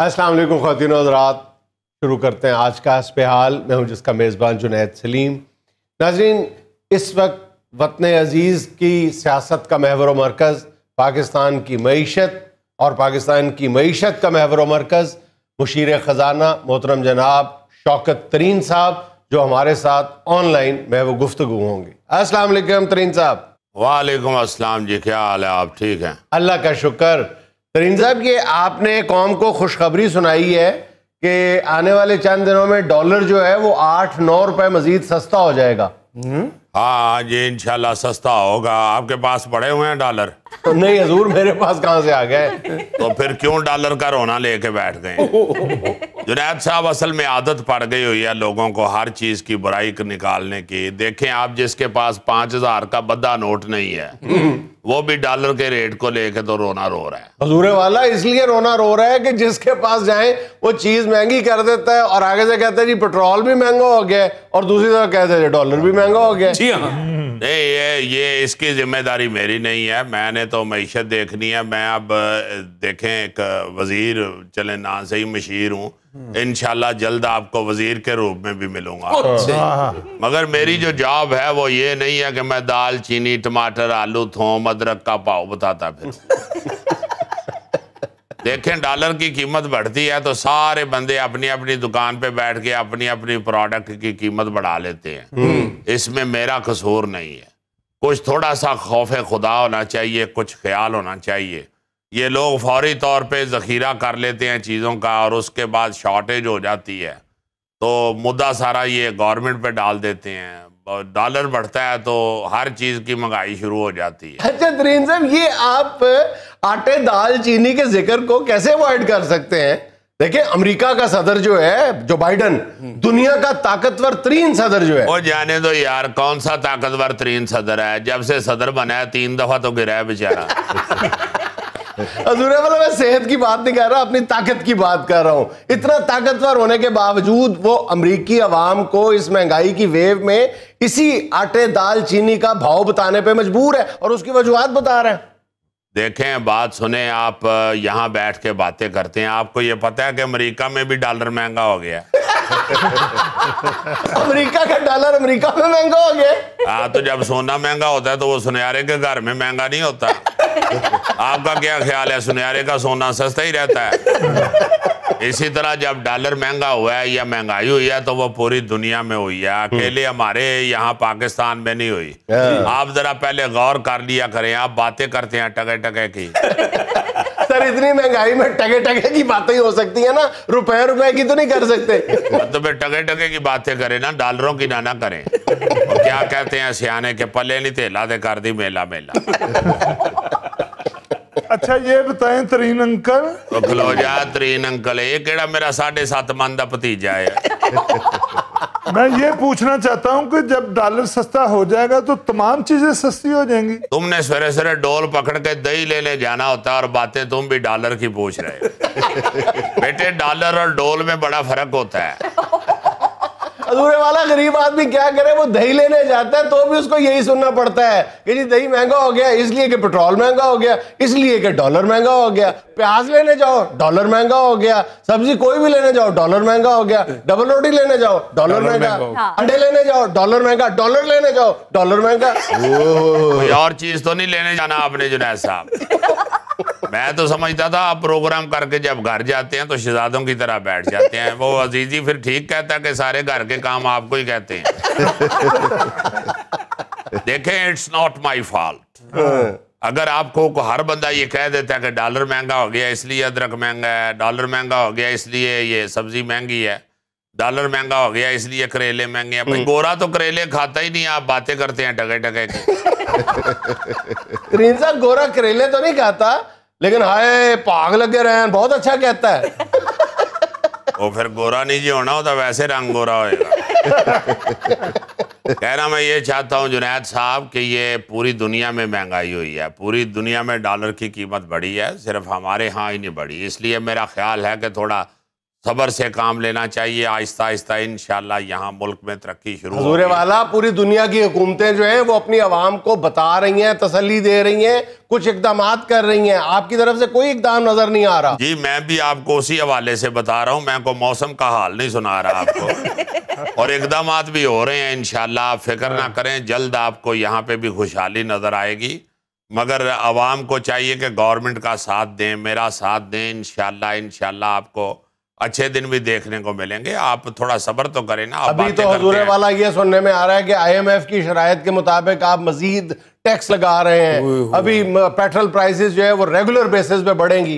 अस्सलाम वालेकुम खातिन हजरात शुरू करते हैं आज का हसप हाल मैं हूँ जिसका मेज़बान जुनेद सलीम नाजरीन इस वक्त वतन अजीज़ की सियासत का महवर मरकज़ पाकिस्तान की मीशत और पाकिस्तान की मीशत का महवर मरकज़ मुशीर ख़जाना मोहतरम जनाब शौकत तरीन साहब जो हमारे साथ ऑनलाइन वो गुफ्तु होंगे अस्सलाम वालेकुम तरीन साहब वालेकुम अस्सलाम जी क्या हाल है आप ठीक हैं अल्लाह का शुक्र तरीन साहब ये आपने कौम को खुशखबरी सुनाई है कि आने वाले चंद दिनों में डॉलर जो है वो आठ नौ रुपए मजीद सस्ता हो जाएगा हम्म। हाँ जी इनशाला सस्ता होगा आपके पास पड़े हुए हैं डॉलर तो नहीं हजूर मेरे पास कहाँ से आ गए तो फिर क्यों डॉलर का रोना लेके बैठ गए जुनैद साहब असल में आदत पड़ गई हुई है लोगों को हर चीज की बुराई निकालने की देखें आप जिसके पास पांच हजार का बद्दा नोट नहीं है वो भी डॉलर के रेट को लेके तो रोना रो रहा है हजूरे वाला इसलिए रोना रो रहा है कि जिसके पास जाए वो चीज महंगी कर देता है और आगे से कहते हैं जी पेट्रोल भी महंगा हो गया और दूसरी तरफ कहते हैं डॉलर भी महंगा हो गया जी हाँ नहीं ये ये इसकी जिम्मेदारी मेरी नहीं है मैंने तो मीशत देखनी है मैं अब देखें एक वजीर चले ना सही मशीर हूँ इन जल्द आपको वजीर के रूप में भी मिलूंगा अच्छा। मगर मेरी जो जॉब है वो ये नहीं है कि मैं दाल चीनी टमाटर आलू थोम अदरक का पाव बताता फिर देखें डॉलर की कीमत बढ़ती है तो सारे बंदे अपनी अपनी दुकान पे बैठ के अपनी अपनी प्रोडक्ट की कीमत बढ़ा लेते हैं हम्म। इसमें मेरा कसूर नहीं है कुछ थोड़ा सा खौफ खुदा होना चाहिए कुछ ख्याल होना चाहिए ये लोग फौरी तौर पे ज़खीरा कर लेते हैं चीज़ों का और उसके बाद शॉर्टेज हो जाती है तो मुद्दा सारा ये गवर्नमेंट पे डाल देते हैं डॉलर बढ़ता है तो हर चीज की महंगाई शुरू हो जाती है अच्छा तरीन साहब ये आप आटे दाल चीनी के जिक्र को कैसे अवॉइड कर सकते हैं देखिए अमेरिका का सदर जो है जो बाइडन हम्म। दुनिया का ताकतवर तरीन सदर जो है वो जाने दो यार कौन सा ताकतवर तरीन सदर है जब से सदर बना है तीन दफा तो गिरा है बेचारा हजूर है मतलब मैं सेहत की बात नहीं कर रहा अपनी ताकत की बात कर रहा हूं इतना ताकतवर होने के बावजूद वो अमरीकी अवाम को इस महंगाई की वेव में इसी आटे दाल चीनी का भाव बताने पर मजबूर है और उसकी वजूहत बता रहे हैं देखें बात सुने आप यहाँ बैठ के बातें करते हैं आपको ये पता है कि अमेरिका में भी डॉलर महंगा हो गया अमेरिका का डॉलर अमेरिका में महंगा हो गया हाँ तो जब सोना महंगा होता है तो वो सुनहरे के घर में महंगा नहीं होता आपका क्या ख्याल है सुनहरे का सोना सस्ता ही रहता है इसी तरह जब डॉलर महंगा हुआ है या महंगाई हुई है तो वो पूरी दुनिया में हुई है अकेले हमारे यहाँ पाकिस्तान में नहीं हुई हाँ। आप जरा पहले गौर कर लिया करें आप बातें करते हैं टके टके की सर इतनी महंगाई में टगे टगे की बातें ही हो सकती है ना रुपए रुपए की तो नहीं कर सकते मतलब हाँ, तो टगे टगे की बातें करे ना डॉलरों की ना ना करे क्या कहते हैं सियाने के पले नहीं तेला दे कर दी मेला मेला अच्छा ये बताएं त्रीन अंकल तो खलो जा त्रीन अंकल ये केड़ा मेरा साढ़े सात मन का भतीजा है मैं ये पूछना चाहता हूँ कि जब डॉलर सस्ता हो जाएगा तो तमाम चीजें सस्ती हो जाएंगी तुमने सवेरे सवेरे डोल पकड़ के दही ले ले जाना होता और बातें तुम भी डॉलर की पूछ रहे बेटे डॉलर और डोल में बड़ा फर्क होता है अधूरे वाला गरीब आदमी क्या करे वो दही लेने जाता है तो भी उसको यही सुनना पड़ता है कि जी दही महंगा हो गया इसलिए कि पेट्रोल महंगा हो गया इसलिए कि डॉलर महंगा हो गया प्याज लेने जाओ डॉलर महंगा हो गया सब्जी कोई भी लेने जाओ डॉलर महंगा हो गया डबल रोटी लेने जाओ डॉलर महंगा अंडे लेने जाओ डॉलर महंगा डॉलर लेने जाओ डॉलर महंगा और चीज तो नहीं लेने जाना आपने जुनैद साहब मैं तो समझता था आप प्रोग्राम करके जब घर जाते हैं तो शहजादों की तरह बैठ जाते हैं वो अजीजी फिर ठीक कहता है कि सारे घर के काम आपको ही कहते हैं देखें इट्स नॉट माई फॉल्ट अगर आपको हर बंदा ये कह देता है कि डॉलर महंगा हो गया इसलिए अदरक महंगा है डॉलर महंगा हो गया इसलिए ये सब्जी महंगी है डॉलर महंगा हो गया इसलिए करेले महंगे हैं भाई हम्म। गोरा तो करेले खाता ही नहीं आप बातें करते हैं टके टके गोरा करेले तो नहीं खाता लेकिन हाय भाग लगे रहन बहुत अच्छा कहता है वो फिर गोरा नहीं जी होना होता तो वैसे रंग गोरा होएगा कहना मैं ये चाहता हूँ जुनैद साहब कि ये पूरी दुनिया में महंगाई हुई है पूरी दुनिया में डॉलर की कीमत बढ़ी है सिर्फ हमारे यहाँ ही नहीं बढ़ी इसलिए मेरा ख्याल है कि थोड़ा सबर से काम लेना चाहिए आहिस्ता आहिस्ता इन शाह यहाँ मुल्क में तरक्की शुरू हजूर वाला पूरी दुनिया की हुकूमतें जो हैं वो अपनी आवाम को बता रही हैं तसली दे रही हैं कुछ इकदाम कर रही हैं आपकी तरफ से कोई इकदाम नजर नहीं आ रहा जी मैं भी आपको उसी हवाले से बता रहा हूँ मैं को मौसम का हाल नहीं सुना रहा आपको और इकदाम भी हो रहे हैं इन आप फिक्र ना हाँ। करें जल्द आपको यहाँ पे भी खुशहाली नजर आएगी मगर आवाम को चाहिए कि गवर्नमेंट का साथ दें मेरा साथ दें इन इनशाला आपको अच्छे दिन भी देखने को मिलेंगे आप थोड़ा सबर तो करें ना अभी तो हजूर वाला ये सुनने में आ रहा है कि आईएमएफ की शरात के मुताबिक आप मजीद टैक्स लगा रहे हैं अभी पेट्रोल प्राइसेस जो है वो रेगुलर बेसिस पे बढ़ेंगी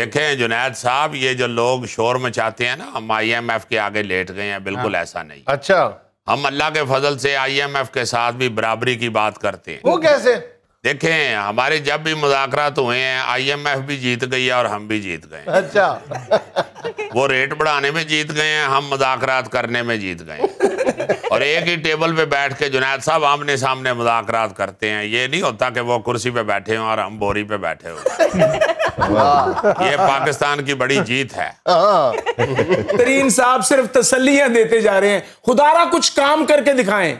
देखें जुनैद साहब ये जो लोग शोर मचाते हैं ना हम आईएमएफ के आगे लेट गए हैं बिल्कुल हाँ। ऐसा नहीं अच्छा हम अल्लाह के फजल से आई के साथ भी बराबरी की बात करते हैं वो कैसे देखें हमारे जब भी मुजाकर हुए हैं आईएमएफ भी जीत गई है और हम भी जीत गए अच्छा वो रेट बढ़ाने में जीत गए हैं हम मुजाकरात करने में जीत गए और एक ही टेबल पे बैठ के जुनैद साहब आमने सामने मुजाकरात करते हैं ये नहीं होता कि वो कुर्सी पे बैठे हों और हम बोरी पे बैठे हों ये पाकिस्तान की बड़ी जीत है हाँ। तरीन साहब सिर्फ तसलियां देते जा रहे हैं खुदारा कुछ काम करके दिखाएं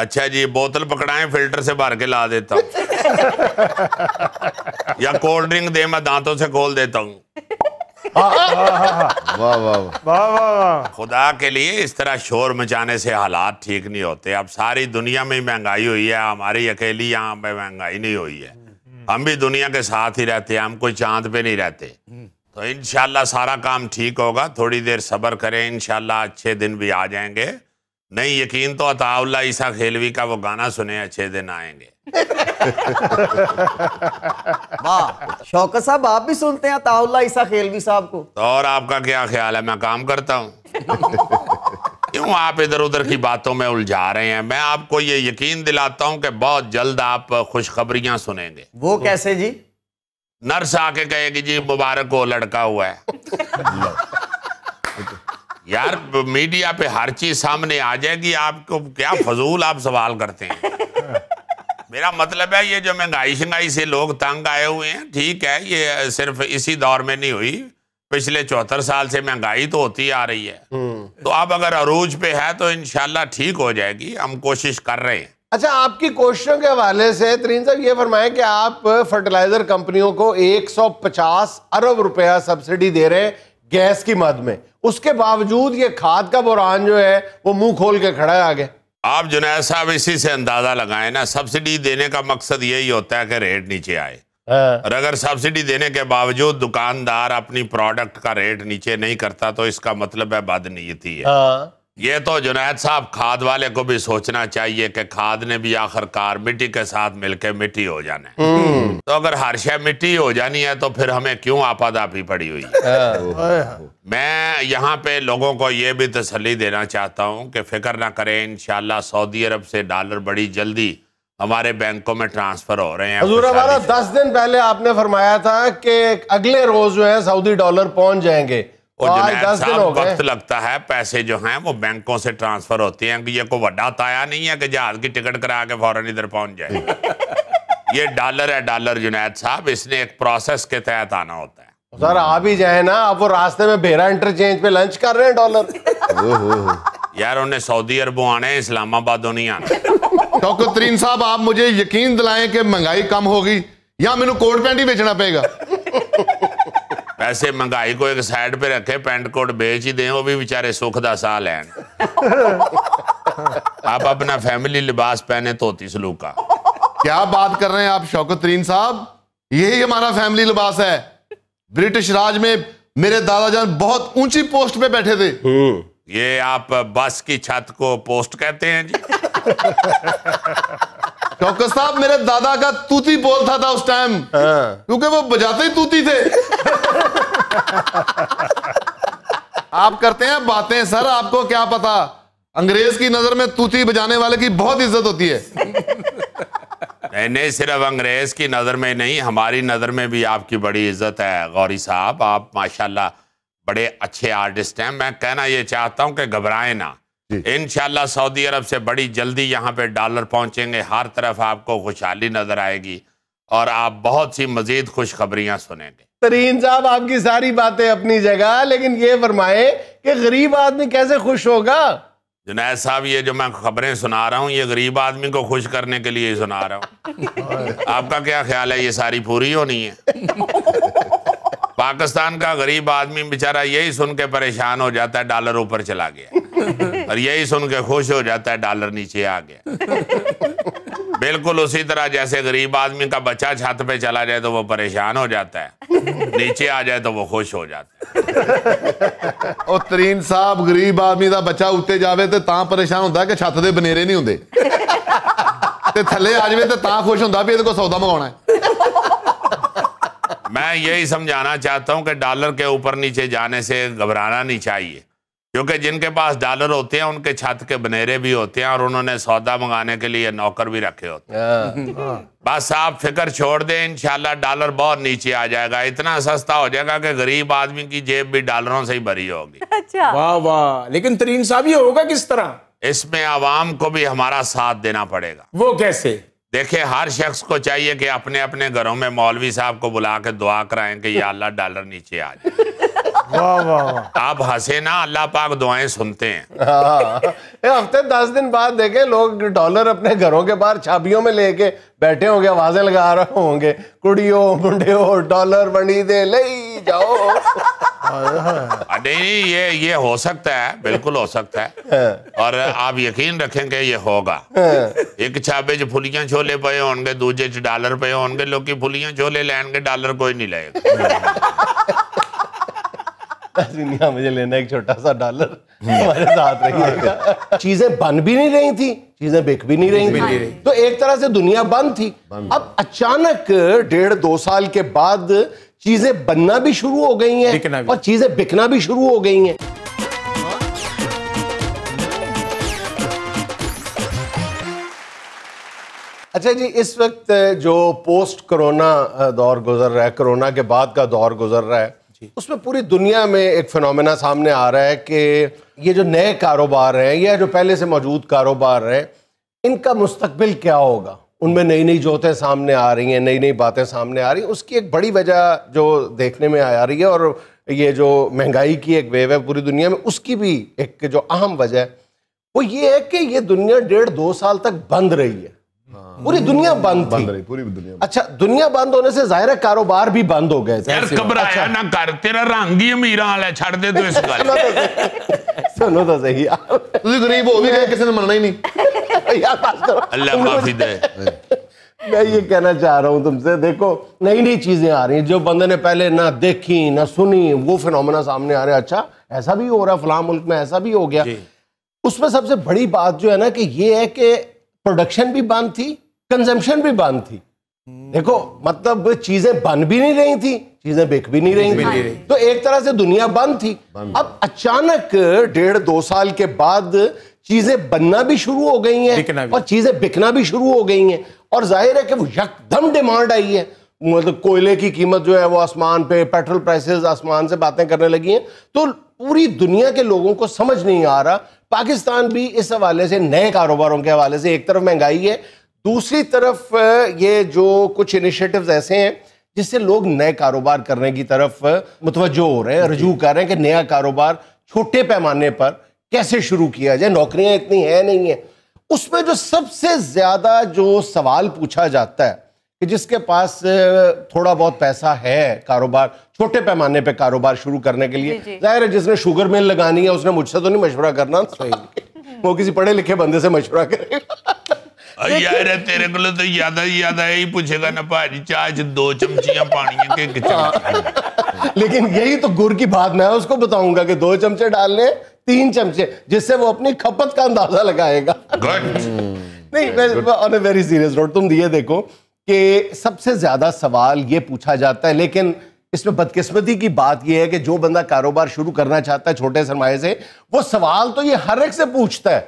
अच्छा जी बोतल पकड़ाएं फिल्टर से भर के ला देता हूँ या कोल्ड ड्रिंक दे मैं दांतों से खोल देता हूँ खुदा के लिए इस तरह शोर मचाने से हालात ठीक नहीं होते अब सारी दुनिया में महंगाई हुई है हमारी अकेली यहाँ पे महंगाई नहीं हुई है हम भी दुनिया के साथ ही रहते हैं हम कोई चांद पे नहीं रहते तो इनशाला सारा काम ठीक होगा थोड़ी देर सब्र करें इनशाला अच्छे दिन भी आ जाएंगे नहीं यकीन तो अताउल्ला ईसा खेलवी का वो गाना सुने अच्छे दिन आएंगे शौकत साहब आप भी सुनते हैं अताउल्ला ईसा खेलवी साहब को तो और आपका क्या ख्याल है मैं काम करता हूँ क्यों आप इधर उधर की बातों में उलझा रहे हैं मैं आपको ये यकीन दिलाता हूँ कि बहुत जल्द आप खुशखबरियां सुनेंगे वो कैसे जी नर्स आके कहेगी जी मुबारक हो लड़का हुआ है यार मीडिया पे हर चीज सामने आ जाएगी आपको क्या फजूल आप सवाल करते हैं मेरा मतलब है ये जो महंगाई शंगाई से लोग तंग आए हुए हैं ठीक है ये सिर्फ इसी दौर में नहीं हुई पिछले चौहत्तर साल से महंगाई तो होती आ रही है हम्म। तो आप अगर अरूज पे है तो इनशाला ठीक हो जाएगी हम कोशिश कर रहे हैं अच्छा आपकी कोशिशों के हवाले से तरीन साहब ये फरमाएं कि आप फर्टिलाइजर कंपनियों को 150 अरब रुपया सब्सिडी दे रहे हैं गैस की मद में उसके बावजूद ये खाद का बुरान जो है वो मुंह खोल के खड़ा है आगे आप जुनेद साहब इसी से अंदाजा लगाए ना सब्सिडी देने का मकसद यही होता है कि रेट नीचे आए हाँ। और अगर सब्सिडी देने के बावजूद दुकानदार अपनी प्रोडक्ट का रेट नीचे नहीं करता तो इसका मतलब है बदनीति है हाँ। ये तो जुनैद साहब खाद वाले को भी सोचना चाहिए कि खाद ने भी आखिरकार मिट्टी के साथ मिलके मिट्टी हो जाने हम्म। तो अगर हर शय मिट्टी हो जानी है तो फिर हमें क्यों आपादापी पड़ी हुई है हाँ। मैं यहाँ पे लोगों को ये भी तसली देना चाहता हूँ कि फिक्र ना करें इन सऊदी अरब से डॉलर बड़ी जल्दी हमारे बैंकों में ट्रांसफर हो रहे हैं हजूर हमारा दस दिन पहले आपने फरमाया था कि अगले रोज जो है सऊदी डॉलर पहुंच जाएंगे हाँ, वक्त लगता है पैसे जो वो बैंकों से ट्रांसफर होते हैं ये को वड्डा ताया नहीं है कि जहाज की टिकट करा के फौरन इधर पहुंच जाए ये डॉलर है डॉलर साहब इसने एक प्रोसेस के तहत आना होता है तो सर जाए ना आप वो रास्ते में बेरा इंटरचेंज पे लंच कर रहे हैं डॉलर यार उन्हें सऊदी अरबों आने इस्लामाबाद नहीं आना डॉक्टर तरीन साहब आप मुझे यकीन दिलाएं कि महंगाई कम होगी या मेनू कोट पैंट ही बेचना पड़ेगा पैसे महंगाई को एक साइड पे रखे पेंट कोट बेच ही दें वो भी बेचारे सुख का सह ਲੈਣ आप अपना फैमिली लिबास पहने धोती सलूक क्या बात कर रहे हैं आप शौकत तरीन साहब यही हमारा फैमिली लिबास है ब्रिटिश राज में मेरे दादाजान बहुत ऊंची पोस्ट पे बैठे थे हम्म। ये आप बस की छत को पोस्ट कहते हैं जी डॉक्टर साहब मेरे दादा का तूती बोलता था, था उस टाइम हाँ। क्योंकि वो बजाते ही तूती थे आप करते हैं बातें सर आपको क्या पता अंग्रेज की नजर में तूती बजाने वाले की बहुत इज्जत होती है नहीं सिर्फ अंग्रेज की नजर में नहीं हमारी नजर में भी आपकी बड़ी इज्जत है गौरी साहब आप माशाल्लाह बड़े अच्छे आर्टिस्ट हैं मैं कहना ये चाहता हूं कि घबराए ना इन सऊदी अरब से बड़ी जल्दी यहाँ पे डॉलर पहुँचेंगे हर तरफ आपको खुशहाली नजर आएगी और आप बहुत सी मजीद खुशखबरियां सुनेंगे तरीन साहब आपकी सारी बातें अपनी जगह लेकिन ये फरमाए कि गरीब आदमी कैसे खुश होगा जुनेद साहब ये जो मैं खबरें सुना रहा हूँ ये गरीब आदमी को खुश करने के लिए ही सुना रहा हूँ आपका क्या ख्याल है ये सारी पूरी होनी है पाकिस्तान का गरीब आदमी बेचारा यही सुन के परेशान हो जाता है डॉलर ऊपर चला गया और यही सुन के खुश हो जाता है डॉलर नीचे आ गया बिल्कुल उसी तरह जैसे गरीब आदमी का बच्चा छत पे चला जाए तो वो परेशान हो जाता है नीचे आ जाए तो वो खुश हो जाता है और तरीन साहब गरीब आदमी का बच्चा उत्ते जावे तो ता परेशान होता कि छत के बनेरे नहीं होंगे तो थले आ जाए तो ਤਾਂ ਖੁਸ਼ ਹੁੰਦਾ ਵੀ ਇਹਦੇ ਕੋਲ ਸੌਦਾ ਮੰਗਾਉਣਾ मैं यही समझाना चाहता हूं कि डॉलर के ऊपर नीचे जाने से घबराना नहीं चाहिए क्योंकि जिनके पास डॉलर होते हैं उनके छत के बनेरे भी होते हैं और उन्होंने सौदा मंगाने के लिए नौकर भी रखे होते हैं हाँ। हाँ। बस आप फिक्र छोड़ दें इनशाला डॉलर बहुत नीचे आ जाएगा इतना सस्ता हो जाएगा कि गरीब आदमी की जेब भी डॉलरों से ही भरी होगी अच्छा वाह वाह लेकिन तरीन साहब ये होगा किस तरह इसमें आवाम को भी हमारा साथ देना पड़ेगा वो कैसे देखिये हर शख्स को चाहिए कि अपने अपने घरों में मौलवी साहब को बुला के दुआ कराएं कि ये अल्लाह डॉलर नीचे आ जाए वाह वाह आप हंसे ना अल्लाह पाक दुआएं सुनते हैं हाँ। हफ्ते दस दिन बाद देखे लोग डॉलर अपने घरों के बाहर छाबियों में लेके बैठे होंगे आवाजें लगा रहे होंगे कुड़ियों हो डॉलर बनी दे ले जाओ हाँ, नहीं ये ये हो सकता है बिल्कुल हो सकता है हाँ। और आप यकीन रखेंगे ये होगा एक छाबे च फुलियां छोले पे होंगे दूजे च डॉलर पे होंगे लोग फुलियां छोले लेंगे के डॉलर कोई नहीं लेगा दुनिया हाँ, मुझे लेना एक छोटा सा डॉलर हमारे साथ रही चीजें बन भी नहीं रही थी चीजें बिक भी नहीं रही थी तो एक तरह से दुनिया बंद थी अब अचानक डेढ़ दो साल के बाद चीजें बनना भी शुरू हो गई हैं और चीजें बिकना भी शुरू हो गई हैं अच्छा जी इस वक्त जो पोस्ट कोरोना दौर गुजर रहा है कोरोना के बाद का दौर गुजर रहा है उसमें पूरी दुनिया में एक फिनोमेना सामने आ रहा है कि ये जो नए कारोबार हैं या जो पहले से मौजूद कारोबार हैं इनका मुस्तबिल क्या होगा उनमें नई नई जोतें सामने आ रही हैं नई नई बातें सामने आ रही हैं उसकी एक बड़ी वजह जो देखने में आ रही है और ये जो महंगाई की एक वेव है पूरी दुनिया में उसकी भी एक जो अहम वजह है वो ये है कि ये दुनिया डेढ़ दो साल तक बंद रही है हाँ। पूरी दुनिया बंद थी पूरी दुनिया अच्छा दुनिया बंद होने से जाहिर है कारोबार भी बंद हो गए यार घबराया अच्छा। ना कर तेरा रंग ही अमीर वाला ਛੱਡ ਦੇ ਤੂੰ ਇਸ ਗੱਲ ਸੁਣੋ ਤਾਂ ਸਹੀ ਯਾਰ ਤੁਸੀਂ ਗਰੀਬ ਹੋ ਵੀ ਗਏ ਕਿਸੇ ਨੇ ਮੰਨਣਾ ਹੀ ਨਹੀਂ ਯਾਰ ਬਸ ਕਰੋ ਅੱਲਾ ਮਾਫੀ ਦੇ मैं ये कहना चाह रहा हूँ तुमसे देखो नई नई चीजें आ रही हैं जो बंदे ने पहले ना देखी ना सुनी वो फिनोमेना सामने आ रहे अच्छा ऐसा भी हो रहा है फलां मुल्क में ऐसा भी हो गया उसमें सबसे बड़ी बात जो है ना कि ये है कि प्रोडक्शन भी बंद थी कंजम्पशन भी बंद थी हम्म। देखो मतलब चीजें बन भी नहीं रही थी चीजें बिक भी नहीं रही थी तो एक तरह से दुनिया बंद थी अब अचानक डेढ़ दो साल के बाद चीजें बनना भी शुरू हो गई हैं और चीजें बिकना भी शुरू हो गई हैं और जाहिर है कि वो यकदम डिमांड आई है मतलब कोयले की कीमत जो है वो आसमान पे पेट्रोल प्राइसेस आसमान से बातें करने लगी हैं तो पूरी दुनिया के लोगों को समझ नहीं आ रहा पाकिस्तान भी इस हवाले से नए कारोबारों के हवाले से एक तरफ महंगाई है दूसरी तरफ ये जो कुछ इनिशिएटिव्स ऐसे हैं जिससे लोग नए कारोबार करने की तरफ मुतवजो हो रहे हैं रजू कर रहे हैं कि नया कारोबार छोटे पैमाने पर कैसे शुरू किया जाए नौकरियां इतनी हैं नहीं है उसमें जो सबसे ज़्यादा जो सवाल पूछा जाता है कि जिसके पास थोड़ा बहुत पैसा है कारोबार छोटे पैमाने पे कारोबार शुरू करने के लिए जाहिर है जिसने शुगर मिल लगानी है उसने मुझसे तो नहीं मशवरा करना वो किसी पढ़े लिखे बंदे से मशवरा करेगा यार तेरे को तो ज्यादा ज्यादा ही पूछेगा ना भाजी चाह दो चमचियां पानी के हाँ। लेकिन यही तो गुर की बात मैं उसको बताऊंगा कि दो चमचे डालने तीन चमचे जिससे वो अपनी खपत का अंदाजा लगाएगा नहीं ऑन वेरी सीरियस रोड तुम दिए देखो कि सबसे ज़्यादा सवाल ये पूछा जाता है लेकिन इसमें बदकिस्मती की बात यह है कि जो बंदा कारोबार शुरू करना चाहता है छोटे सरमाए से वो सवाल तो ये हर एक से पूछता है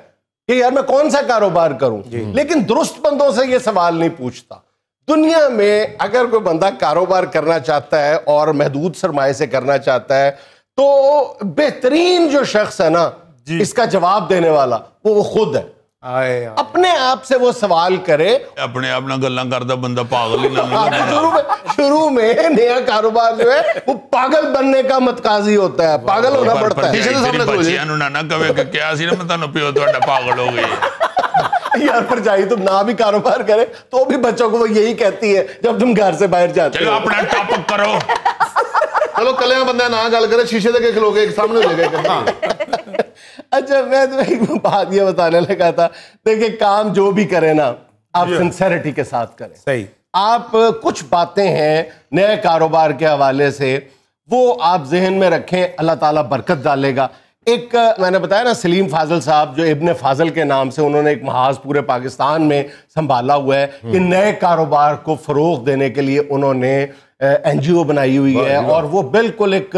कि यार मैं कौन सा कारोबार करूं लेकिन दुरुस्त बंदों से ये सवाल नहीं पूछता दुनिया में अगर कोई बंदा कारोबार करना चाहता है और महदूद सरमाए से करना चाहता है तो बेहतरीन जो शख्स है ना इसका जवाब देने वाला वो वो खुद है अपने आप से ਸੇ ਉਹ ਸਵਾਲ ਕਰੇ ਆਪਣੇ ਆਪ ਨਾਲ ਗੱਲਾਂ ਕਰਦਾ ਬੰਦਾ ਪਾਗਲ ਹੀ में शुरू में नया कारोबार जो है वो पागल बनने का मतकाजी होता है पागल होना पड़ता है ਕਿਸੇ ਦੇ ਸਾਹਮਣੇ ਖਲੋ ਜੇ ਨੂੰ ਨਾ ਨਾ ਕਵੇ ਕਿ ਕਿਹਾ ਸੀ ਨਾ गई यार पर चाहिए तुम ना भी कारोबार करे तो भी बच्चों को वो यही कहती है जब तुम घर से बाहर जाते चलो अपना टॉपअप करो चलो कल्याण बंदा ना गल करे शीशे ਦੇ ਕੇ ਖਲੋ ਕੇ ਸਾਹਮਣੇ अच्छा मैं तो एक बात ये बताने लगा था देखिए काम जो भी करें ना आप सिंसेरिटी के साथ करें सही आप कुछ बातें हैं नए कारोबार के हवाले से वो आप जहन में रखें अल्लाह ताला बरकत डालेगा एक मैंने बताया ना सलीम फाजल साहब जो इबन फाजल के नाम से उन्होंने एक महाज पूरे पाकिस्तान में संभाला हुआ है कि hmm. नए कारोबार को फ़रोग देने के लिए उन्होंने एनजीओ बनाई हुई है और वो बिल्कुल एक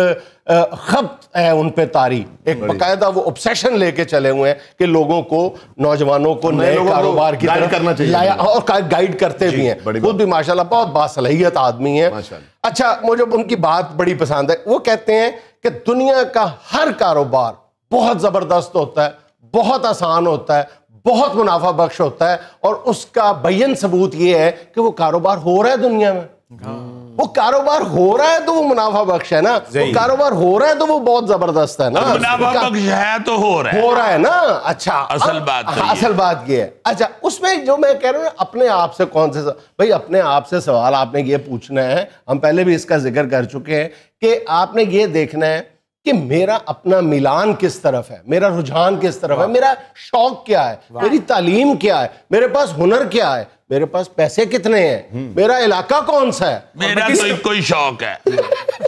खपत है उन पे तारी एक बाकायदा वो ऑब्सेशन लेके चले हुए हैं कि लोगों को नौजवानों को नए कारोबार की गाइड करना चाहिए और गाइड करते भी हैं खुद भी माशाल्लाह बहुत बासलाहियत आदमी है अच्छा मुझे उनकी बात बड़ी पसंद है वो कहते हैं कि दुनिया का हर कारोबार बहुत ज़बरदस्त होता है बहुत आसान होता है बहुत मुनाफा बख्श होता है और उसका बयन सबूत ये है कि वो कारोबार हो रहा है दुनिया में हाँ। वो कारोबार हो रहा है तो वो मुनाफा बख्श है ना वो कारोबार हो रहा है तो वो बहुत जबरदस्त है ना मुनाफा बख्श है तो हो रहा है हो रहा है ना अच्छा असल बात तो असल बात ये है अच्छा उसमें जो मैं कह रहा हूँ अपने आप से कौन से भाई अपने आप से सवाल आपने ये पूछना है हम पहले भी इसका जिक्र कर चुके हैं कि आपने ये देखना है कि मेरा अपना मिलान किस तरफ है मेरा रुझान किस तरफ है मेरा शौक क्या है मेरी तालीम क्या है मेरे पास हुनर क्या है मेरे पास पैसे कितने हैं हम्म। मेरा इलाका कौन सा है मेरा किस... कोई कोई शौक है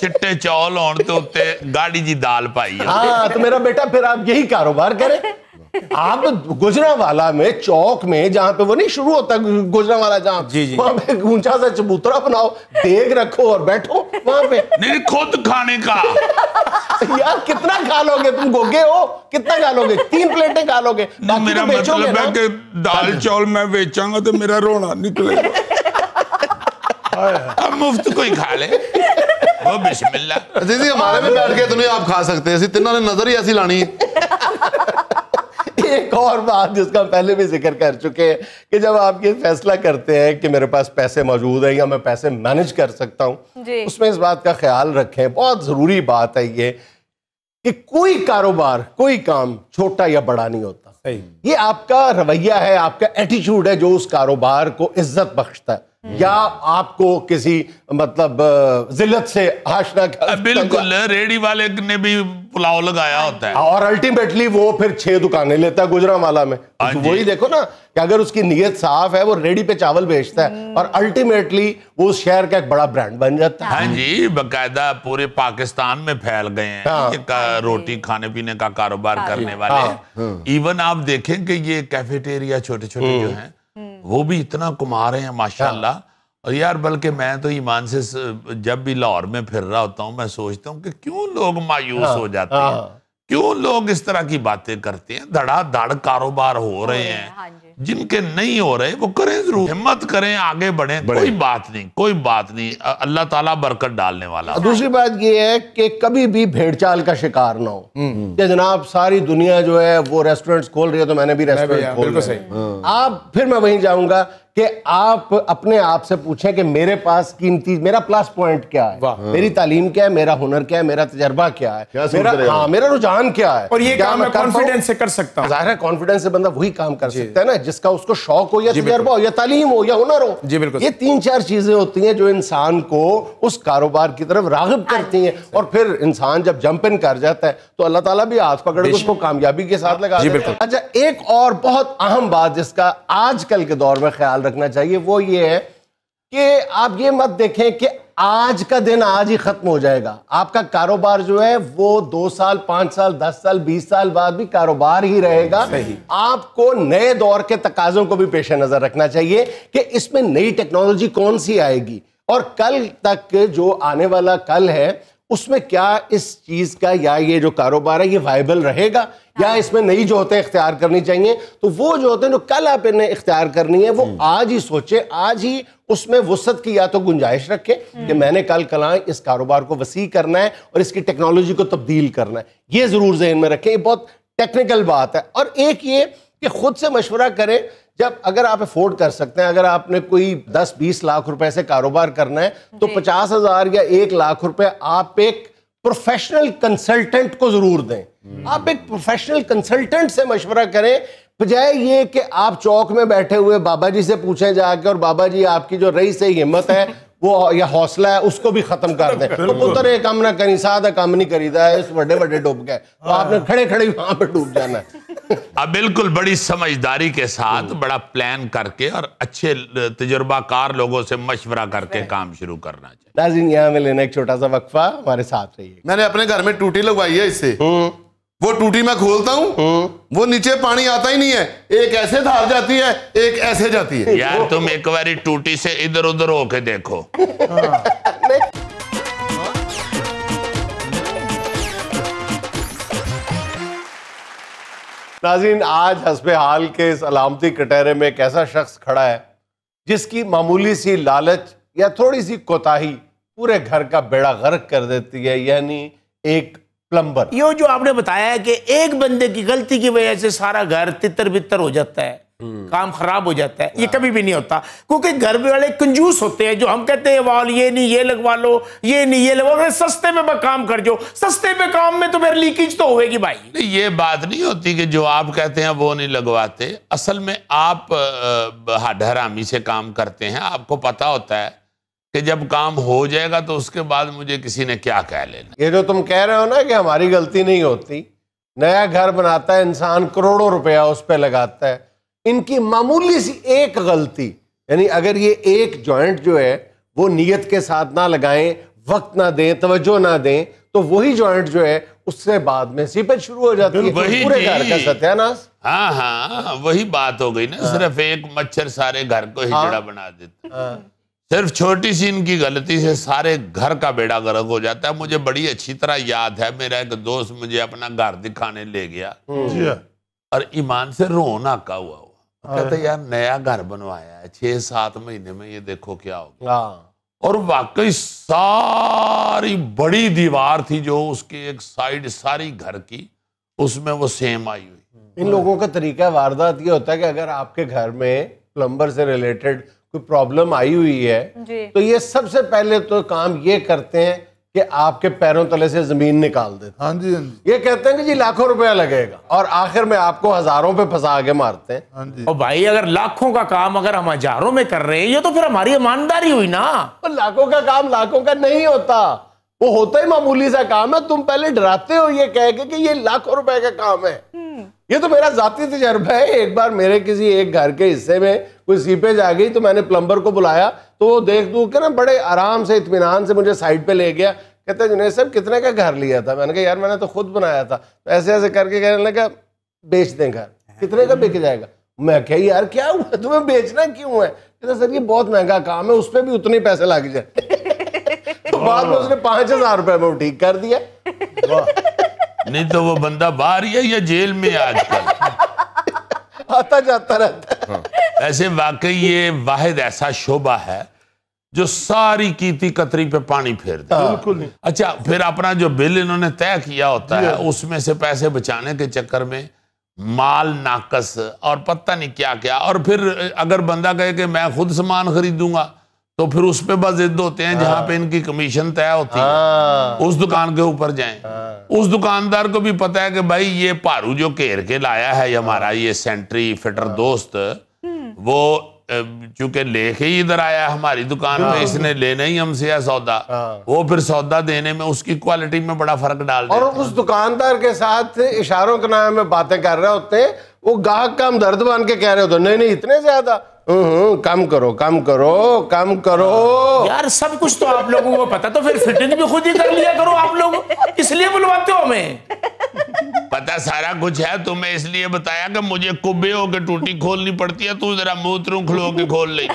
चिट्टे चौल ਹੋਣ ਤੇ ਉੱਤੇ ਗਾੜੀ ਜੀ हाँ तो मेरा बेटा फिर आप यही कारोबार करें आप तो गुजरावाला में चौक में जहां पे वो नहीं शुरू होता गुजरावाला जहां जी जी वहां पे ऊंचा सा चबूतरा बनाओ देख रखो और बैठो वहां पे नहीं खुद खाने का यार कितना खा लोगे तुम गोगे हो कितना खा लोगे तीन प्लेटें खा लोगे मेरा तो मतलब है कि दाल हाँ। चावल मैं बेचूंगा तो मेरा रोना निकले अब मुफ्त कोई खा ले वो बिस्मिल्लाह जी जी हमारे में बैठ के तुम्हें तो आप खा सकते हैं तिना ने नजर ही ऐसी लानी है और बात जिसका पहले भी जिक्र कर चुके हैं कि जब आप ये फैसला करते हैं कि मेरे पास पैसे मौजूद हैं या मैं पैसे मैनेज कर सकता हूँ उसमें इस बात का ख्याल रखें बहुत ज़रूरी बात है ये कि कोई कारोबार कोई काम छोटा या बड़ा नहीं होता ये आपका रवैया है आपका एटीट्यूड है जो उस कारोबार को इज्जत बख्शता है या आपको किसी मतलब जिल्लत से हाशना बिल्कुल रेडी वाले ने भी पुलाव लगाया हाँ। होता है और अल्टीमेटली वो फिर छह दुकानें लेता है गुजरा वाला में हाँ तो वही देखो ना कि अगर उसकी नीयत साफ है वो रेडी पे चावल बेचता है हम्म। और अल्टीमेटली वो उस शहर का एक बड़ा ब्रांड बन जाता है हाँ, हाँ जी बकायदा पूरे पाकिस्तान में फैल गए हैं हाँ। ये रोटी खाने पीने का कारोबार करने वाले हाँ। इवन आप देखें कि ये कैफेटेरिया छोटे छोटे जो हैं हम्म। वो भी इतना कुमार रहे हैं माशाल्लाह और यार बल्कि मैं तो ईमान से जब भी लाहौर में फिर रहा होता हूँ मैं सोचता हूँ कि क्यों लोग मायूस हाँ, हो जाते हाँ, हैं हाँ। क्यों लोग इस तरह की बातें करते हैं धड़ाधड़ कारोबार हो रहे हैं जिनके नहीं हो रहे वो करें जरूर हिम्मत करें आगे बढ़े कोई बात नहीं कोई बात नहीं अल्लाह ताला बरकत डालने वाला दूसरी बात ये है कि कभी भी भेड़चाल का शिकार ना हो हम्म, हम्म। कि जनाब सारी दुनिया जो है वो रेस्टोरेंट्स खोल रही है तो मैंने भी रेस्टोरेंट हाँ, खोल आप फिर मैं वहीं जाऊंगा कि आप अपने आप से पूछें कि मेरे पास कीमती मेरा प्लस पॉइंट क्या है मेरी तालीम क्या है मेरा हुनर क्या है मेरा तजर्बा क्या है क्या हाँ, मेरा रुझान क्या है और ये काम मैं कॉन्फिडेंस से कर सकता हूँ जाहिर है कॉन्फिडेंस से बंदा वही काम कर सकता है ना जिसका उसको शौक हो या तजर्बा हो या तालीम हो या हुनर हो जी बिल्कुल ये तीन चार चीजें होती हैं जो इंसान को उस कारोबार की तरफ रागब हाँ करती हैं और फिर इंसान जब जंप इन कर जाता है तो अल्लाह ताला भी हाथ पकड़ उसको कामयाबी के साथ हाँ। लगा अच्छा एक और बहुत अहम बात जिसका आजकल के दौर में ख्याल रखना चाहिए वो ये है कि आप ये मत देखें कि आज का दिन आज ही खत्म हो जाएगा आपका कारोबार जो है वो दो साल पांच साल दस साल बीस साल बाद भी कारोबार ही रहेगा आपको नए दौर के तकाजों को भी पेश नजर रखना चाहिए कि इसमें नई टेक्नोलॉजी कौन सी आएगी और कल तक जो आने वाला कल है उसमें क्या इस चीज का या ये जो कारोबार है ये वायबल रहेगा या हाँ। इसमें नई जो होते हैं इख्तियार करनी चाहिए तो वो जो होते हैं जो कल आप इन्हें इख्तियार करनी है वो हम्म। आज ही सोचे आज ही उसमें वसत की या तो गुंजाइश रखें हम्म। कि मैंने कल कला इस कारोबार को वसी करना है और इसकी टेक्नोलॉजी को तब्दील करना है ये जरूर जहन में रखें ये बहुत टेक्निकल बात है और एक ये कि खुद से मशवरा करें जब अगर आप अफोर्ड कर सकते हैं अगर आपने कोई 10-20 लाख रुपए से कारोबार करना है तो पचास हजार या एक लाख रुपए आप एक प्रोफेशनल कंसल्टेंट को जरूर दें हम्म। आप एक प्रोफेशनल कंसल्टेंट से मशवरा करें बजाय ये कि आप चौक में बैठे हुए बाबा जी से पूछें जाके और बाबा जी आपकी जो रही सही हिम्मत है वो या हौसला है उसको भी खत्म कर दे तो पुत्र ये काम ना करी सादा काम नहीं करी था इस बड़े बड़े डूब गए तो हाँ। आपने खड़े खड़े वहां पर डूब जाना अब बिल्कुल बड़ी समझदारी के साथ हम्म। बड़ा प्लान करके और अच्छे तजुर्बाकार लोगों से मशवरा करके काम शुरू करना चाहिए यहाँ में लेना एक छोटा सा वक्फा हमारे साथ रहिए मैंने अपने घर में टूटी लगवाई है इससे हम्म। वो टूटी मैं खोलता हूँ हम्म। वो नीचे पानी आता ही नहीं है एक ऐसे धार जाती है एक ऐसे जाती है यार तुम एक बार टूटी से इधर उधर होके देखो हाँ। नाजीन आज हसबे हाल के इस अलामती कटहरे में एक ऐसा शख्स खड़ा है जिसकी मामूली सी लालच या थोड़ी सी कोताही पूरे घर का बेड़ा गर्क कर देती है यानी एक प्लम्बर ये जो आपने बताया है कि एक बंदे की गलती की वजह से सारा घर तितर बितर हो जाता है हम्म। काम खराब हो जाता है ये हाँ। कभी भी नहीं होता क्योंकि घर वाले कंजूस होते हैं जो हम कहते हैं वाल ये नहीं ये लगवा लो ये नहीं ये लगवा सस्ते में काम कर जो सस्ते में काम में तो मेरे लीकेज तो होगी भाई ये बात नहीं होती कि जो आप कहते हैं वो नहीं लगवाते असल में आप हाँ, हरामी से काम करते हैं आपको पता होता है कि जब काम हो जाएगा तो उसके बाद मुझे किसी ने क्या कह लेना ये जो तुम कह रहे हो ना कि हमारी गलती नहीं होती नया घर बनाता है इंसान करोड़ों रुपया उस पर लगाता है इनकी मामूली सी एक गलती यानी अगर ये एक जॉइंट जो है वो नीयत के साथ ना लगाएं वक्त ना दें तवज्जो ना दें तो वही जॉइंट जो है उससे बाद में सीपेज शुरू हो जाती है वही पूरे घर का सत्यानाश हाँ हाँ वही बात हो गई ना हाँ। सिर्फ एक मच्छर सारे घर को ही हाँ, बना देता हाँ। सिर्फ छोटी सी इनकी गलती से सारे घर का बेड़ा गर्क हो जाता है मुझे बड़ी अच्छी तरह याद है मेरा एक दोस्त मुझे अपना घर दिखाने ले गया हम्म। हाँ। और ईमान से रोना का हुआ हुआ कहते हाँ। यार नया घर बनवाया है छह सात महीने में ये देखो क्या होगा हाँ। और वाकई सारी बड़ी दीवार थी जो उसके एक साइड सारी घर की उसमें वो सेम आई हुई इन लोगों का तरीका वारदात ये होता है कि अगर आपके घर में प्लम्बर से रिलेटेड कोई प्रॉब्लम आई हुई है तो ये सबसे पहले तो काम ये करते हैं कि आपके पैरों तले से जमीन निकाल देते हाँ जी हाँ जी ये कहते हैं कि जी लाखों रुपया लगेगा और आखिर में आपको हजारों पे फंसा के मारते हैं हाँ जी और भाई अगर लाखों का काम अगर हम हजारों में कर रहे हैं ये तो फिर हमारी ईमानदारी हुई ना तो लाखों का काम लाखों का नहीं होता वो होता ही मामूली सा काम है तुम पहले डराते हो ये कह के कि ये लाखों रुपए का काम है हम्म। ये तो मेरा जाती तजर्बा है एक बार मेरे किसी एक घर के हिस्से में कोई सीपेज आ गई तो मैंने प्लम्बर को बुलाया तो वो देख दूख के ना बड़े आराम से इतमान से मुझे साइड पे ले गया कहता जुनेद साहब कितने का घर लिया था मैंने कहा यार मैंने तो खुद बनाया था तो ऐसे ऐसे करके कहने लगा बेच दें घर कितने का बिक जाएगा मैं क्या यार क्या हुआ तुम्हें बेचना क्यों है कहता सर ये बहुत महंगा काम है उस पर भी उतने पैसे लग जाए तो बाद में उसने पांच हजार रुपए में ठीक कर दिया नहीं तो वो बंदा बाहर ही है या जेल में आजकल आता जाता रहता है हाँ। ऐसे वाकई ये वाहिद ऐसा शोभा है जो सारी कीती कतरी पे पानी फेर दे हाँ। बिल्कुल नहीं अच्छा फिर अपना जो बिल इन्होंने तय किया होता है उसमें से पैसे बचाने के चक्कर में माल नाकस और पता नहीं क्या क्या और फिर अगर बंदा कहे कि मैं खुद सामान खरीदूंगा तो फिर उस पर जिद होते हैं जहां हाँ। पे इनकी कमीशन तय होती है हाँ। उस दुकान के ऊपर जाएं उस दुकानदार को भी पता है कि भाई ये पारू जो घेर के लाया है हमारा ये सेंट्री फिटर दोस्त वो चूंकि लेके ही इधर आया हमारी दुकान पे हाँ। इसने लेना ही हमसे है सौदा हाँ। वो फिर सौदा देने में उसकी क्वालिटी में बड़ा फर्क डाल और उस दुकानदार के साथ इशारों के नाम में बातें कर रहे होते हैं वो गाहक का हम दर्द बन के कह रहे होते नहीं नहीं इतने ज्यादा काम करो काम करो काम करो यार सब कुछ तो आप लोगों को पता तो फिर फिटिंग भी खुद ही कर लिया करो आप लोग इसलिए बुलवाते हो मैं पता सारा कुछ है तुम्हें इसलिए बताया कि मुझे कुब्बे होके टूटी खोलनी पड़ती है तू जरा मुंह खुलो के खोल ले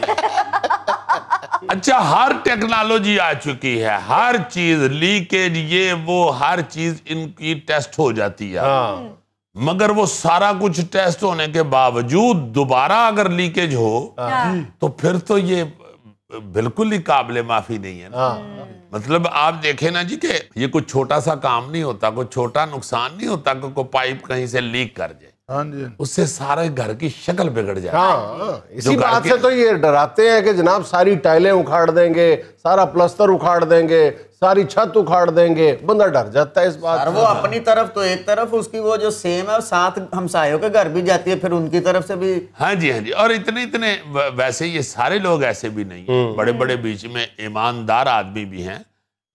अच्छा हर टेक्नोलॉजी आ चुकी है हर चीज लीकेज ये वो हर चीज इनकी टेस्ट हो जाती है हाँ। मगर वो सारा कुछ टेस्ट होने के बावजूद दोबारा अगर लीकेज हो हाँ। हाँ। तो फिर तो ये बिल्कुल ही काबिल माफी नहीं है ना हाँ। मतलब आप देखे ना जी के ये कुछ छोटा सा काम नहीं होता कोई छोटा नुकसान नहीं होता कि कोई पाइप कहीं से लीक कर जाए उससे सारे घर की शक्ल बिगड़ जाए हाँ, इसी बात से तो ये डराते हैं कि जनाब सारी टाइलें उखाड़ देंगे सारा प्लस्तर उखाड़ देंगे सारी छत उखाड़ देंगे बंदा डर जाता है इस बात वो अपनी तरफ तो एक तरफ उसकी वो जो सेम है साथ हमसायों के घर भी जाती है फिर उनकी तरफ से भी हाँ जी हाँ जी और इतने इतने वैसे ये सारे लोग ऐसे भी नहीं है हम्म। बड़े बड़े बीच में ईमानदार आदमी भी हैं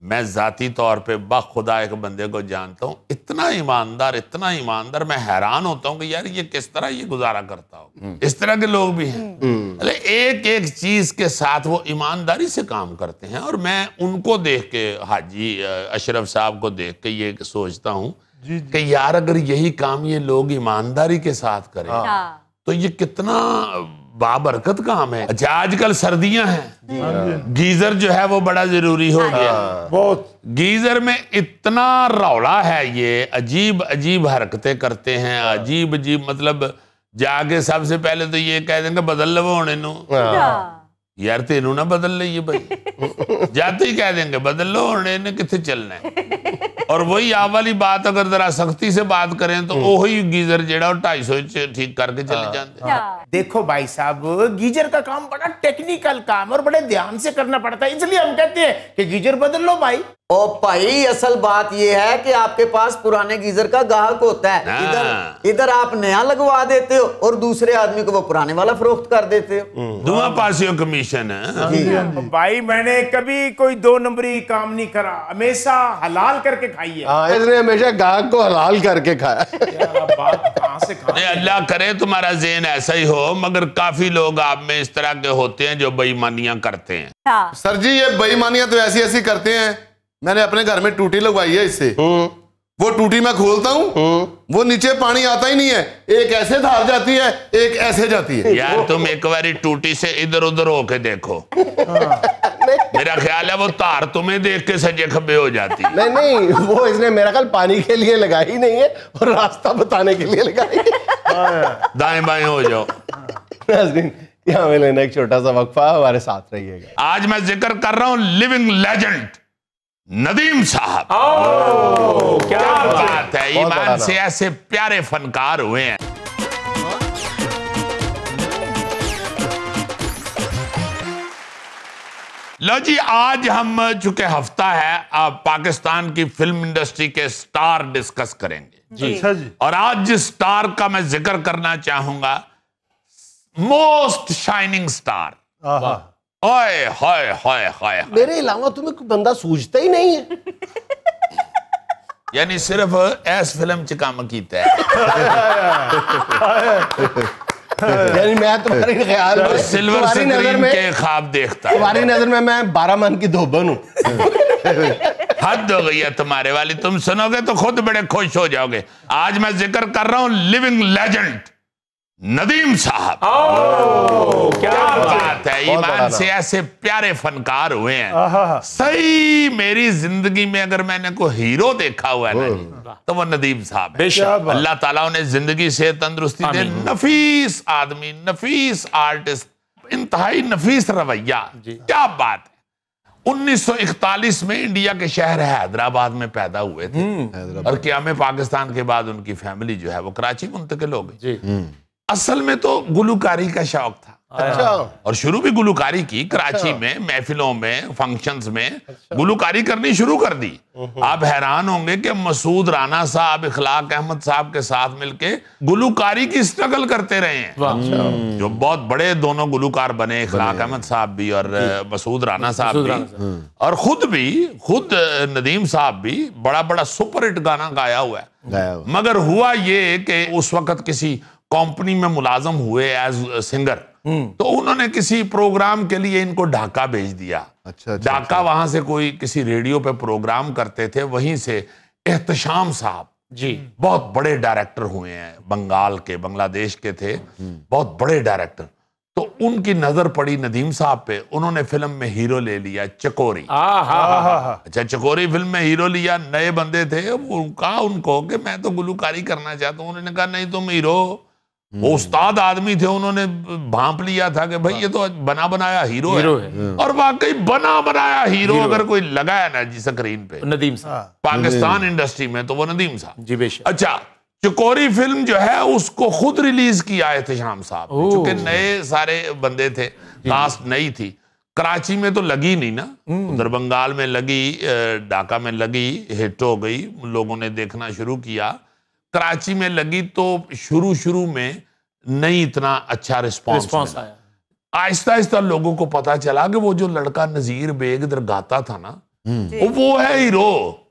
मैं ज़ाती तौर पे बखुदा एक बंदे को जानता हूँ इतना ईमानदार इतना ईमानदार मैं हैरान होता हूँ कि यार ये किस तरह ये गुजारा करता हो हम्म। इस तरह के लोग भी हैं हम्म। अरे एक एक चीज़ के साथ वो ईमानदारी से काम करते हैं और मैं उनको देख के हाजी अशरफ साहब को देख के ये सोचता हूँ कि यार अगर यही काम ये लोग ईमानदारी के साथ करें हाँ। तो ये कितना बाबरकत काम है अच्छा आजकल सर्दियां हैं हाँ। हाँ गीजर जो है वो बड़ा जरूरी हो गया हाँ। बहुत गीजर में इतना रौला है ये अजीब अजीब हरकतें करते हैं अजीब अजीब मतलब जाके सबसे पहले तो ये कह देंगे बदल लो होने ਯਾਰ ਤੈਨੂੰ ना बदल लीए भाई जाते ही कह देंगे बदल लो और इन्हें कितने चलना है और वही आप वाली बात अगर जरा सख्ती से बात करें तो वही हम्म। गीजर जेड़ा ढाई सौ ठीक करके चले हाँ। जाते हैं हाँ। देखो भाई साहब गीजर का काम बड़ा टेक्निकल काम और बड़े ध्यान से करना पड़ता है इसलिए हम कहते हैं कि गीजर बदल लो भाई ओ भाई असल बात यह है कि आपके पास पुराने गीजर का गाहक होता है हाँ। इधर इधर आप नया लगवा देते हो और दूसरे आदमी को वो पुराने वाला फरोख्त कर देते हो हम्म, दुआ पासियों कमीशन है हाँ हाँ भाई मैंने कभी कोई दो नंबरी काम नहीं करा हमेशा हलाल करके खाई है इसने हमेशा गाहक को हलाल करके खाया अल्लाह करे तुम्हारा जेन ऐसा ही हो मगर काफी लोग आप में इस तरह के होते हैं जो बेईमानियां करते हैं सर जी ये बेईमानियां तो ऐसी ऐसी करते हैं मैंने अपने घर में टूटी लगवाई है इससे हम्म। वो टूटी मैं खोलता हूँ हम्म। वो नीचे पानी आता ही नहीं है एक ऐसे धार जाती है एक ऐसे जाती है यार तुम एक बार टूटी से इधर उधर होके देखो मेरा ख्याल है वो तार तुम्हें देख के सजे खबे हो जाती है नहीं नहीं वो इसने मेरा ख्याल पानी के लिए लगाई नहीं है और रास्ता बताने के लिए लगाई दाए बाएं हो जाओ यहाँ में लेना एक छोटा सा वक्फा हमारे साथ रहिएगा आज मैं जिक्र कर रहा हूँ लिविंग लेजेंड नदीम साहब क्या बात है ईमान से ऐसे प्यारे फनकार हुए हैं लो जी आज हम चूंकि हफ्ता है आप पाकिस्तान की फिल्म इंडस्ट्री के स्टार डिस्कस करेंगे जी अच्छा जी और आज जिस स्टार का मैं जिक्र करना चाहूंगा मोस्ट शाइनिंग स्टार हाय हाय हाय हाय मेरे अलावा तुम्हें कोई बंदा सूझता ही नहीं है यानी सिर्फ ऐस फिल्म च काम किया है यानी मैं तुम्हारी ख्याल में सिल्वर स्क्रीन में, के ख्वाब देखता तुम्हारी नजर में मैं बारह मन की धोबन हूँ हद हो गई है तुम्हारे वाली तुम सुनोगे तो खुद बड़े खुश हो जाओगे आज मैं जिक्र कर रहा हूँ लिविंग लेजेंड नदीम साहब क्या बात है ईमान से ऐसे प्यारे फनकार हुए हैं सही मेरी जिंदगी में अगर मैंने को हीरो देखा हुआ है तो वो नदीम साहब अल्लाह ताला उन्हें जिंदगी से तंदुरुस्ती दे नफीस आदमी नफीस आर्टिस्ट इंतहाई नफीस रवैया क्या बात है 1941 में इंडिया के शहर हैदराबाद में पैदा हुए थे हम्म। और क्या में पाकिस्तान के बाद उनकी फैमिली जो है वो कराची मुंतकिल हो गई असल में तो गुलूकारी का शौक था अच्छा, अच्छा। और शुरू भी गुलूकारी की अच्छा। कराची अच्छा। में महफिलों में फंक्शंस में अच्छा। गुलूकारी करनी शुरू कर दी हम्म। आप हैरान होंगे कि मसूद राणा साहब इखलाक अहमद साहब के साथ मिलके गुलूकारी की स्ट्रगल करते रहे हैं अच्छा। हम्म। जो बहुत बड़े दोनों गुलूकार बने इखलाक अहमद साहब भी और मसूद राना साहब भी हम्म। और खुद भी खुद नदीम साहब भी बड़ा बड़ा सुपर हिट गाना गाया हुआ है मगर हुआ ये कि उस वक्त किसी कंपनी में मुलाजम हुए एज सिंगर तो उन्होंने किसी प्रोग्राम के लिए इनको ढाका भेज दिया अच्छा, अच्छा ढाका अच्छा। वहां से कोई किसी रेडियो पे प्रोग्राम करते थे वहीं से एहतशाम साहब जी बहुत बड़े डायरेक्टर हुए हैं बंगाल के बांग्लादेश के थे बहुत बड़े डायरेक्टर तो उनकी नजर पड़ी नदीम साहब पे उन्होंने फिल्म में हीरो ले लिया चकोरी अच्छा चकोरी फिल्म में हीरो लिया नए बंदे थे कहा उनको कि मैं तो गुलूकारी करना चाहता हूँ उन्होंने कहा नहीं तुम हीरो वो उस्ताद आदमी थे उन्होंने भांप लिया था कि भाई ये तो बना बनाया हीरो, हीरो है।, है हाँ। और वाकई बना बनाया हीरो, हीरो अगर कोई लगाया ना जी स्क्रीन पे नदीम साहब हाँ। पाकिस्तान इंडस्ट्री में तो वो नदीम साहब जी बेश अच्छा चकोरी फिल्म जो है उसको खुद रिलीज किया है शाम साहब क्योंकि नए सारे बंदे थे कास्ट नई थी कराची में तो लगी नहीं ना हम्म। उधर बंगाल में लगी ढाका में लगी हिट हो गई लोगों ने देखना शुरू किया कराची में लगी तो शुरू शुरू में नहीं इतना अच्छा रिस्पॉन्स आहिस्ता आहिस्ता लोगों को पता चला कि वो जो लड़का नजीर बेग इधर गाता था ना वो, वो है हीरो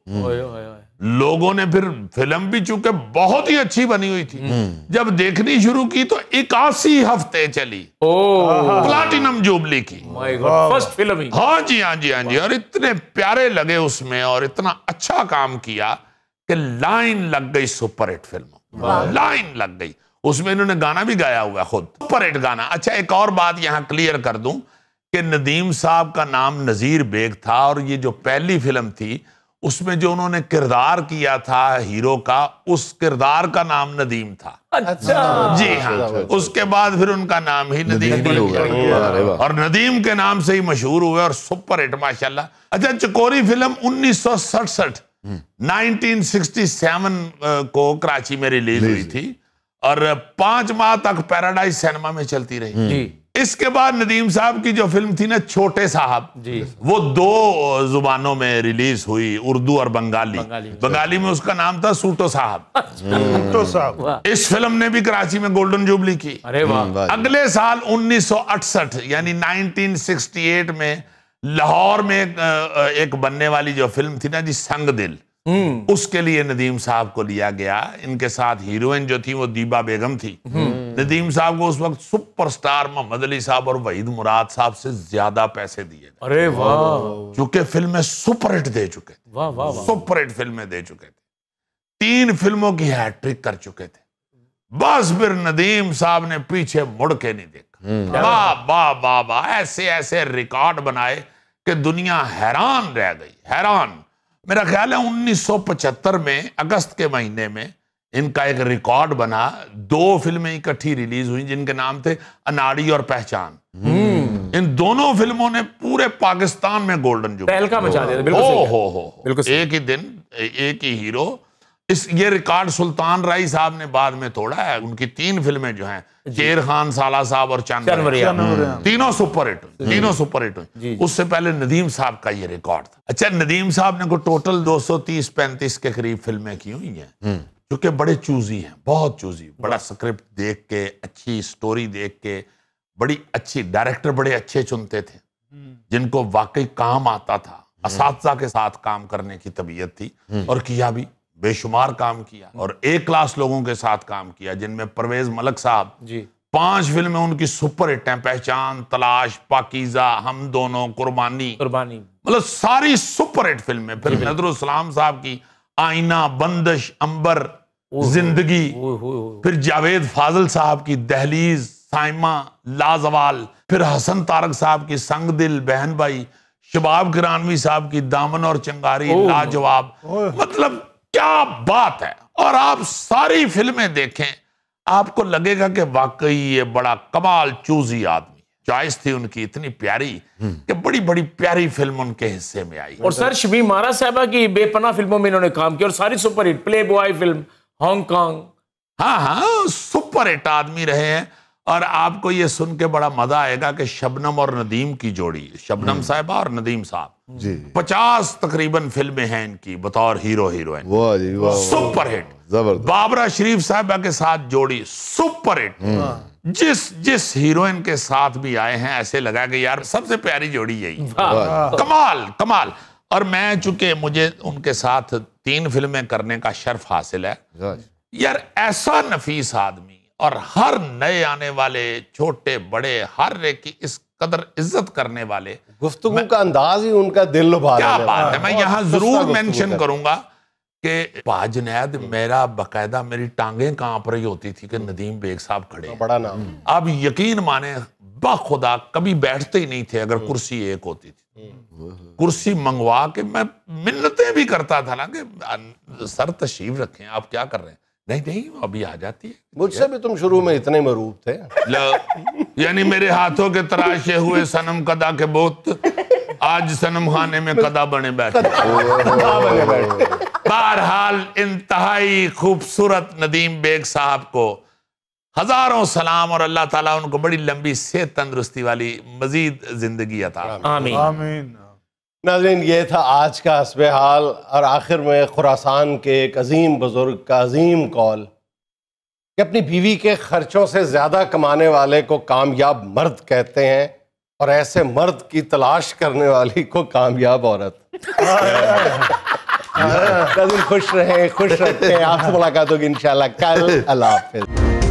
लोगों ने फिर फिल्म भी चूंकि बहुत ही अच्छी बनी हुई थी हम्म। जब देखनी शुरू की तो इक्यासी हफ्ते चली प्लाटिनम जुबली की फर्स्ट फिल्म ही हाँ जी हाँ जी हाँ जी और इतने प्यारे लगे उसमें और इतना अच्छा काम किया कि लाइन लग गई सुपरहिट फिल्म लाइन लग गई उसमें इन्होंने गाना भी गाया हुआ खुद हिट गाना अच्छा एक और बात यहाँ क्लियर कर दूं कि नदीम साहब का नाम नज़ीर बेग था और ये जो पहली फिल्म थी उसमें जो उन्होंने किरदार किया था हीरो का उस किरदार का नाम नदीम था अच्छा हाँ। जी हाँ अच्छा, अच्छा। उसके बाद फिर उनका नाम ही नदीम, नदीम हो गया और नदीम के नाम से ही मशहूर हुए और सुपर हिट माशाल्लाह अच्छा चकोरी फिल्म उन्नीस सौ सड़सठ 1967 हम्म। को कराची में रिलीज हुई थी और पांच माह तक पैराडाइज सिनेमा में चलती रही जी इसके बाद नदीम साहब की जो फिल्म थी ना छोटे साहब जी वो दो जुबानों में रिलीज हुई उर्दू और बंगाली बंगाली, बंगाली में उसका नाम था सूटो साहब अच्छा। सूटो साहब इस फिल्म ने भी कराची में गोल्डन जुबली की अरे वाह हम्म, अगले साल 1968 यानी 1968 में लाहौर में एक बनने वाली जो फिल्म थी ना जी संग दिल हम्म। उसके लिए नदीम साहब को लिया गया इनके साथ हीरोइन जो थी वो दीबा बेगम थी हम्म। नदीम साहब को उस वक्त सुपरस्टार मोहम्मद अली साहब और वहीद मुराद साहब से ज्यादा पैसे दिए अरे वाह क्योंकि फिल्में सुपरहिट दे चुके थे सुपरहिट फिल्में दे चुके थे तीन फिल्मों की हैट्रिक कर चुके थे बस फिर नदीम साहब ने पीछे मुड़ के नहीं देखा वाह वाह वाह ऐसे ऐसे रिकॉर्ड बनाए कि दुनिया हैरान रह गई हैरान मेरा ख्याल है 1975 में अगस्त के महीने में इनका एक रिकॉर्ड बना दो फिल्में इकट्ठी रिलीज हुई जिनके नाम थे अनाड़ी और पहचान हम्म। इन दोनों फिल्मों ने पूरे पाकिस्तान में गोल्डन जुबली तहलका मचा दिया बिल्कुल हो हो बिल्कुल एक ही दिन एक ही हीरो इस ये रिकॉर्ड सुल्तान राय साहब ने बाद में तोड़ा है उनकी तीन फिल्में जो हैं शेर खान साला साहब और चांद तीनों सुपर हिट तीनों सुपर हिट हुई उससे पहले नदीम साहब का ये रिकॉर्ड था अच्छा नदीम साहब ने को टोटल 230 35 के करीब फिल्में की हुई हैं हम्म। जो बड़े चूजी हैं बहुत चूजी बड़ा स्क्रिप्ट देख के अच्छी स्टोरी देख के बड़ी अच्छी डायरेक्टर बड़े अच्छे चुनते थे हम्म। जिनको वाकई काम आता था हम्म। के साथ काम करने की तबीयत थी और किया भी बेशुमार काम किया और एक क्लास लोगों के साथ काम किया जिनमें परवेज मलक साहब जी पांच फिल्में उनकी सुपर हिट हैं पहचान तलाश पाकिजा हम दोनों कुर्बानी कुर्बानी मतलब सारी सुपर हिट फिल्में फिर नजरुसलाम साहब की आईना बंदश अंबर जिंदगी फिर जावेद फाजल साहब की दहलीज साइमा लाजवाल फिर हसन तारक साहब की संग दिल बहन भाई शबाब गिरानवी साहब की दामन और चंगारी लाजवाब मतलब क्या बात है और आप सारी फिल्में देखें आपको लगेगा कि वाकई ये बड़ा कमाल चूजी आदमी चॉइस थी उनकी इतनी प्यारी हम्म। कि बड़ी बड़ी प्यारी फिल्म उनके हिस्से में आई और सर शबी मारा साहबा की बेपना फिल्मों में इन्होंने काम किया और सारी superhit play boy film Hong Kong हाँ हाँ सुपरहिट आदमी रहे हैं और आपको ये सुन के बड़ा मजा आएगा कि शबनम और नदीम की जोड़ी शबनम हम्म। साहिबा और नदीम साहब पचास तकरीबन फिल्में हैं इनकी बतौर hero heroine super hit Babra Sharif साहबा के साथ जोड़ी सुपर हिट हम्म। जिस जिस हीरोइन के साथ भी आए हैं ऐसे लगा कि यार सबसे प्यारी जोड़ी यही कमाल कमाल और मैं चूंकि मुझे उनके साथ तीन फिल्में करने का शर्फ हासिल है यार ऐसा नफीस आदमी और हर नए आने वाले छोटे बड़े हर एक की इस कदर इज्जत करने वाले गुफ्तगु का अंदाज ही उनका दिल लुभा क्या बात है मैं यहाँ जरूर मेंशन करूंगा कि बाजनैद मेरा बकायदा मेरी टांगे कांप रही होती थी कि नदीम बेग साहब खड़े बड़ा नाम अब यकीन माने बाखुदा कभी बैठते ही नहीं थे अगर हम्म। कुर्सी एक होती थी हम्म। कुर्सी मंगवा के मैं मिन्नतें भी करता था ना कि सर तशीफ रखें आप क्या कर रहे हैं नहीं नहीं अभी आ जाती है मुझसे भी तुम शुरू में इतने मरूब थे यानी मेरे हाथों के तराशे हुए सनम कदा के बोत आज सनम खाने में कदा बने बैठे बहरहाल इंतहाई खूबसूरत नदीम बेग साहब को हजारों सलाम और अल्लाह ताला उनको बड़ी लंबी सेहत तंदरुस्ती वाली मजीद जिंदगी अता आमीन आमीन नाजरीन ये था आज का हसब हाल और आखिर में खुरासान के एक अजीम बुज़ुर्ग का अजीम कॉल कि अपनी बीवी के ख़र्चों से ज़्यादा कमाने वाले को कामयाब मर्द कहते हैं और ऐसे मर्द की तलाश करने वाली को कामयाब औरत खुश रहें खुश रहते हैं आपसे मुलाकात होगी इन कल अल्लाह हाफिज़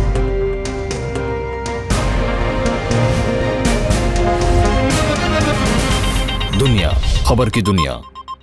खबर की दुनिया